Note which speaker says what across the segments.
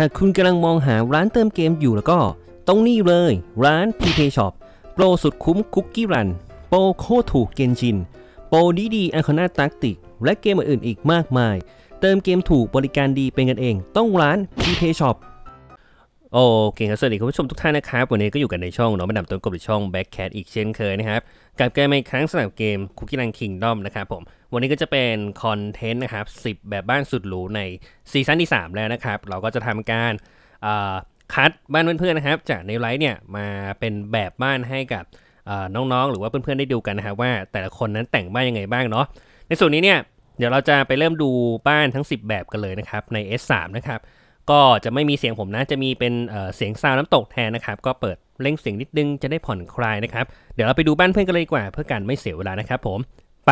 Speaker 1: หากคุณกำลังมองหาร้านเติมเกมอยู่แล้วก็ตรงนี้เลย ร้าน PK Shop โปรสุดคุ้มคุกกี้รันโปรโคถูกเกนชิน โปรดีดีัอคอนาตักติก และเกมอื่นอีกมากมาย เติมเกมถูกบริการดีเป็นกันเองต้องร้าน PK Shop โอเคครับสวัสดีคุณผู้ชมทุกท่านนะครับวันนี้ก็อยู่กันในช่องเนาะมาดับตัวกบหรือช่อง Backcat อีกเช่นเคยนะครับกับเกมอีกครั้งสำหรับเกมคุกกี้รันคิงดอมนะครับผมวันนี้ก็จะเป็นคอนเทนต์นะครับ10 แบบบ้านสุดหรูในซีซั่นที่ 3 แล้วนะครับเราก็จะทำการคัดบ้านเพื่อนๆนะครับจากในไลฟ์เนี่ยมาเป็นแบบบ้านให้กับน้องๆ หรือว่าเพื่อนๆได้ดูกันนะครับว่าแต่ละคนนั้นแต่งบ้านยังไงบ้างเนาะในส่วนนี้เนี่ยเดี๋ยวเราจะไปเริ่มดูบ้านทั้ง 10 แบบกันเลยนะครับใน S3 นะครับก็จะไม่มีเสียงผมนะจะมีเป็นเสียงซาวน้ำตกแทนนะครับ ก็เปิดเล่งเสียงนิดนึงจะได้ผ่อนคลายนะครับเดี๋ยวเราไปดูบ้านเพื่อนกันเลยดีกว่า เพื่อการไม่เสียเวลานะครับผมไป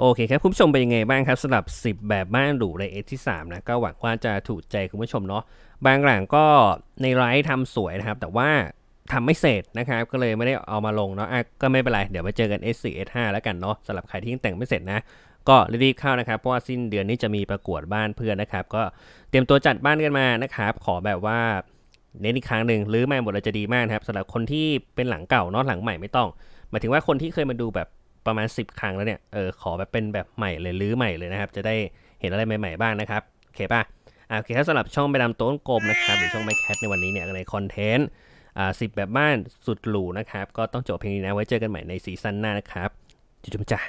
Speaker 1: โอเคครับคุณผู้ชมเป็นยังไงบ้างครับสำหรับ 10 แบบบ้านหรูในเอที่ 3 นะ ก็หวังว่าจะถูกใจคุณผู้ชมเนาะบางหลังก็ในไลฟ์ทำสวยนะครับ แต่ว่าทำไม่เสร็จนะครับ ก็เลยไม่ได้เอามาลงเนาะะก็ไม่เป็นไร เดี๋ยวไปเจอกัน S4 S5 แล้วกันเนาะสำหรับใครที่ยังแต่งไม่เสร็จนะ ก็รีบเข้านะครับ เพราะว่าสิ้นเดือนนี้จะมีประกวดบ้านเพื่อนนะครับ ก็เตรียมตัวจัดบ้านกันมานะครับขอแบบว่าเน้นอีกครั้งหนึ่งหรือไม่หมดเราจะดีมากนะครับสำหรับคนที่เป็นหลังเก่าเนาะหลังใหม่ไม่ต้องหมายถึงว่าคนที่เคยมาดูแบบประมาณ 10 ครั้งแล้วเนี่ย เออ ขอแบบเป็นแบบใหม่เลยรื้อใหม่เลยนะครับ จะได้เห็นอะไรใหม่ ๆบ้าง นะครับ โอเคป่ะอ่าโอเคถ้าสำหรับช่องไปดำโต้นกลมนะครับหรือช่องไมแคทในวันนี้เนี่ย ในคอนเทนต์ อ่า สิบแบบบ้านสุดหรูนะครับ ก็ต้องจบเพียงนี้นะ ไว้เจอกันใหม่ในซีซั่นหน้านะครับ จุ๊บจ้า